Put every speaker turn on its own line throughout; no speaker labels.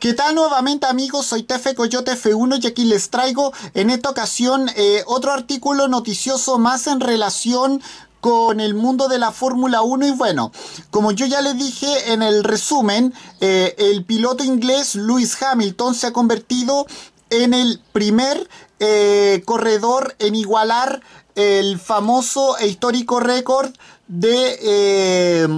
¿Qué tal nuevamente amigos? Soy Tefe Coyote F1 y aquí les traigo en esta ocasión eh, otro artículo noticioso más en relación con el mundo de la Fórmula 1 y bueno, como yo ya les dije en el resumen, eh, el piloto inglés Lewis Hamilton se ha convertido en el primer eh, corredor en igualar el famoso e histórico récord de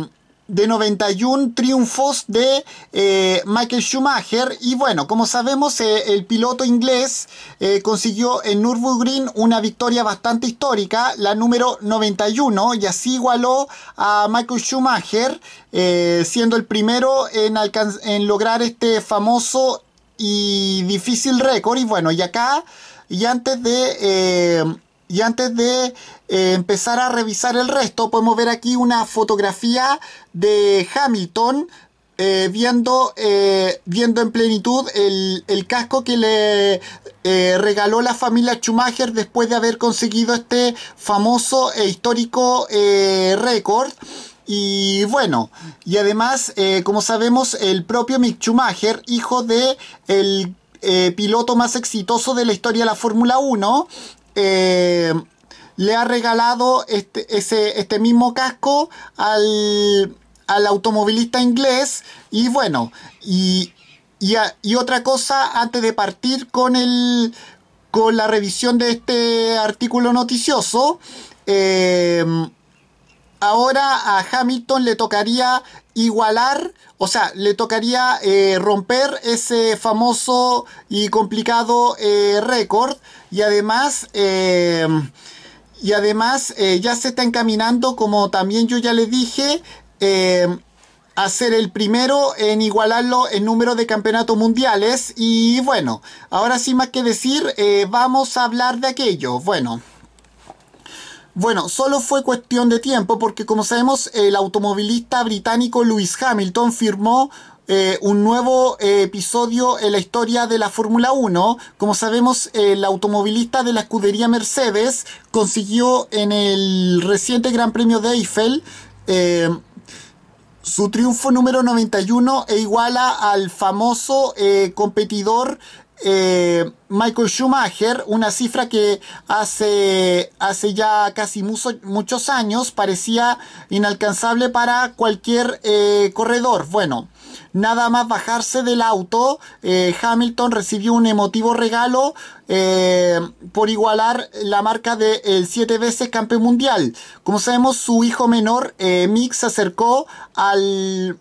de 91 triunfos de eh, Michael Schumacher. Y bueno, como sabemos, eh, el piloto inglés eh, consiguió en Nürburgring una victoria bastante histórica, la número 91, y así igualó a Michael Schumacher, siendo el primero en, en lograr este famoso y difícil récord. Y bueno, y acá, y antes de y antes de eh, empezar a revisar el resto, podemos ver aquí una fotografía de Hamilton eh, viendo, eh, viendo en plenitud el, casco que le regaló la familia Schumacher después de haber conseguido este famoso e histórico récord. Y bueno, y además, como sabemos, el propio Mick Schumacher, hijo de el piloto más exitoso de la historia de la Fórmula 1, eh, le ha regalado este, ese, este mismo casco al, automovilista inglés. Y bueno, y, otra cosa antes de partir con, el, con la revisión de este artículo noticioso. Eh, ahora a Hamilton le tocaría igualar, o sea, le tocaría eh, romper ese famoso y complicado eh, récord y además... Eh, y además ya se está encaminando, como también yo ya le dije, a ser el primero en igualarlo en número de campeonatos mundiales. Y bueno, ahora sí más que decir, vamos a hablar de aquello. Bueno. Bueno, solo fue cuestión de tiempo porque como sabemos el automovilista británico Lewis Hamilton firmó eh, un nuevo eh, episodio en la historia de la Fórmula 1. Como sabemos, el automovilista de la escudería Mercedes consiguió en el reciente Gran Premio de Eiffel eh, su triunfo número 91 e iguala al famoso competidor eh, Michael Schumacher, una cifra que hace, hace ya casi muchos años parecía inalcanzable para cualquier eh, corredor. Bueno, nada más bajarse del auto, eh, Hamilton recibió un emotivo regalo por igualar la marca del de, siete veces campeón mundial. Como sabemos, su hijo menor, Mix, Mick, se acercó al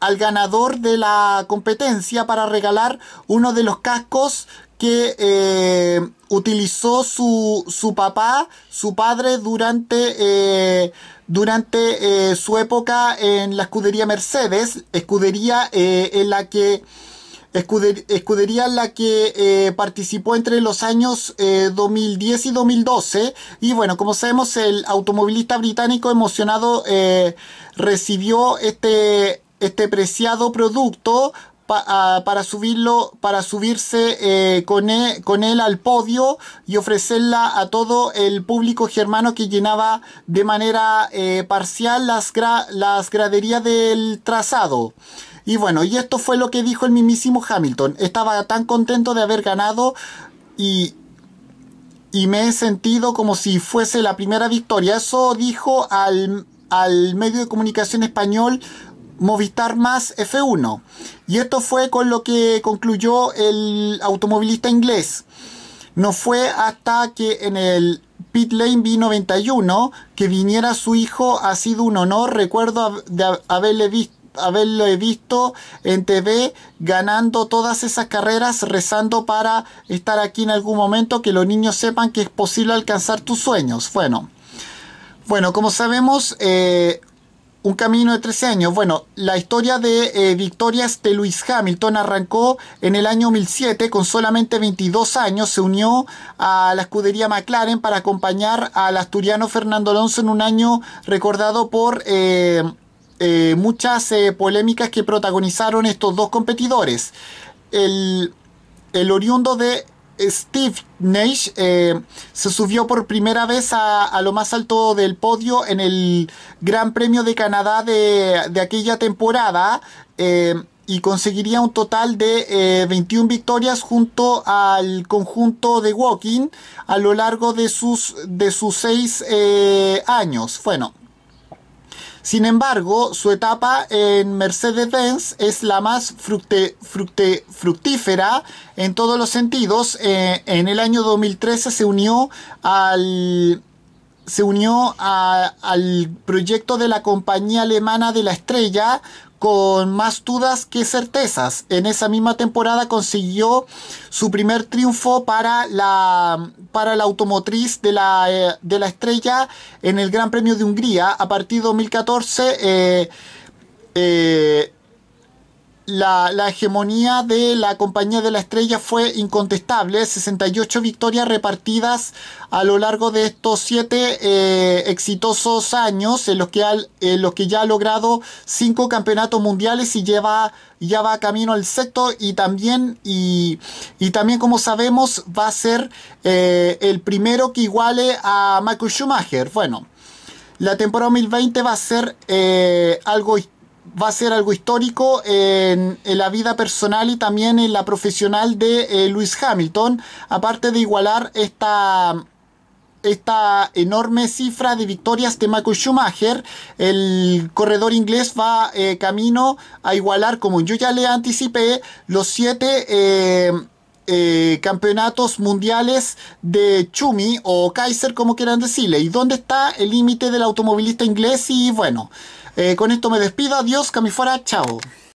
al ganador de la competencia para regalar uno de los cascos que eh, utilizó su, su, papá, su padre, durante, eh, durante eh, su época en la escudería Mercedes, escudería en la que... escudería en la que participó entre los años 2010 y 2012 y bueno como sabemos el automovilista británico emocionado recibió este este preciado producto ah, para subirlo, para subirse eh, e, con, él, al podio y ofrecerla a todo el público germano que llenaba de manera eh, parcial las, las graderías del trazado. Y bueno, y esto fue lo que dijo el mismísimo Hamilton. Estaba tan contento de haber ganado y, y me he sentido como si fuese la primera victoria. Eso dijo al, al medio de comunicación español Movistar más F1. Y esto fue con lo que concluyó el automovilista inglés. No fue hasta que en el Pit Lane B91 que viniera su hijo ha sido un honor. Recuerdo haberle visto haberlo visto en TV ganando todas esas carreras, rezando para estar aquí en algún momento, que los niños sepan que es posible alcanzar tus sueños. Bueno, bueno como sabemos, eh, un camino de 13 años. Bueno, la historia de eh, victorias de Luis Hamilton arrancó en el año 2007 con solamente 22 años. Se unió a la escudería McLaren para acompañar al asturiano Fernando Alonso en un año recordado por eh, eh, muchas polémicas que protagonizaron estos dos competidores. el oriundo de Steve Nash eh, se subió por primera vez a, lo más alto del podio en el Gran Premio de Canadá de, aquella temporada eh, y conseguiría un total de 21 eh, victorias junto al conjunto de Walking a lo largo de sus, de sus seis años. Bueno. Sin embargo, su etapa en Mercedes-Benz es la más fructífera en todos los sentidos. Eh, en el año 2013 se unió al se unió al proyecto de la compañía alemana de la estrella con más dudas que certezas. En esa misma temporada consiguió su primer triunfo para la, para la automotriz de la, eh, de la estrella en el Gran Premio de Hungría. A partir de 2014, la, hegemonía de la Compañía de la Estrella fue incontestable, 68 victorias repartidas a lo largo de estos 7 eh, exitosos años en los, que que ya ha logrado 5 campeonatos mundiales y lleva ya va camino al sexto y también y, también como sabemos va a ser eh, el primero que iguale a Michael Schumacher. Bueno, la temporada 2020 va a ser eh, algo histórico va a ser algo histórico en, la vida personal y también en la profesional de eh, Lewis Hamilton, aparte de igualar esta, esta enorme cifra de victorias de Michael Schumacher, el corredor inglés va eh, camino a igualar, como yo ya le anticipé, los siete... Eh, campeonatos mundiales de Chumi o Kaiser, como quieran decirle. ¿Y dónde está el límite del automovilista inglés? Y bueno, eh, con esto me despido. Adiós, fuera Chao.